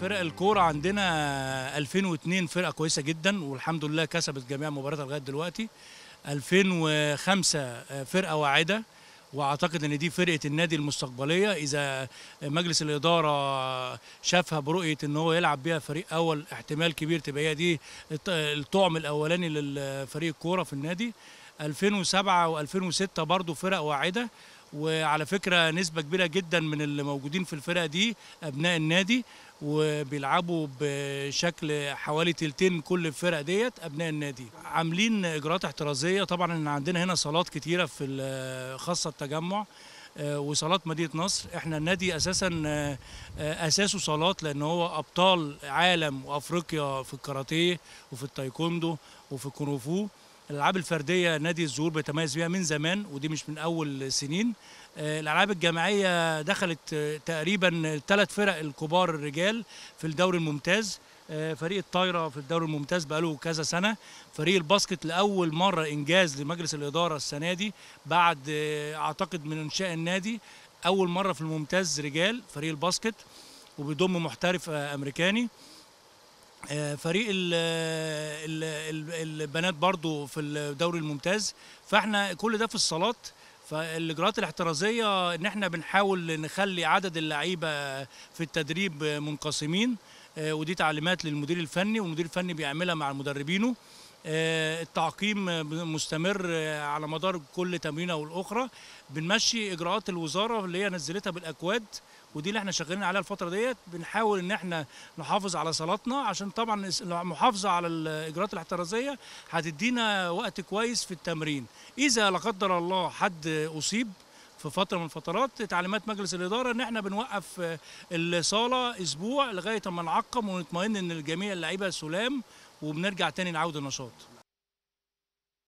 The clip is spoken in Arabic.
فرق الكوره عندنا 2002 فرقه كويسه جدا والحمد لله كسبت جميع مبارياتها لغايه دلوقتي 2005 آه، فرقه واعده واعتقد ان دي فرقه النادي المستقبليه اذا مجلس الاداره شافها برؤيه ان هو يلعب بيها فريق اول احتمال كبير تبقى هي دي الطعم الاولاني لفريق الكوره في النادي 2007 و2006 برضو فرق واعده وعلى فكره نسبه كبيره جدا من اللي موجودين في الفرقه دي ابناء النادي وبيلعبوا بشكل حوالي تلتين كل الفرق ديت ابناء النادي عاملين اجراءات احترازيه طبعا ان عندنا هنا صالات كتيره في خاصه التجمع آه، وصالات مدينه نصر احنا النادي اساسا آه، اساسه صالات لان هو ابطال عالم وافريقيا في الكاراتيه وفي التايكوندو وفي الكونغ الالعاب الفرديه نادي الزهور بيتميز بيها من زمان ودي مش من اول سنين آه، الالعاب الجماعيه دخلت آه، تقريبا ثلاث فرق الكبار الرجال في الدوري الممتاز آه، فريق الطايره في الدوري الممتاز بقاله كذا سنه فريق الباسكت لاول مره انجاز لمجلس الاداره السنه دي بعد اعتقد من انشاء النادي اول مره في الممتاز رجال فريق الباسكت وبيضم محترف امريكاني آه، فريق البنات برضو في الدوري الممتاز فاحنا كل ده في الصالات فالاجراءات الاحترازيه ان احنا بنحاول نخلي عدد اللعيبه في التدريب منقسمين آه، ودي تعليمات للمدير الفني والمدير الفني بيعملها مع مدربينه آه، التعقيم مستمر على مدار كل تمرينه والاخرى بنمشي اجراءات الوزاره اللي هي نزلتها بالاكواد ودي اللي احنا شغالين عليها الفتره ديت بنحاول ان احنا نحافظ على صلاتنا عشان طبعا المحافظه على الاجراءات الاحترازيه هتدينا وقت كويس في التمرين اذا لا قدر الله حد اصيب في فتره من الفترات تعليمات مجلس الاداره ان احنا بنوقف آه، الصاله اسبوع لغايه اما نعقم ونطمئن ان الجميع اللعيبه سلام وبنرجع تاني نعود النشاط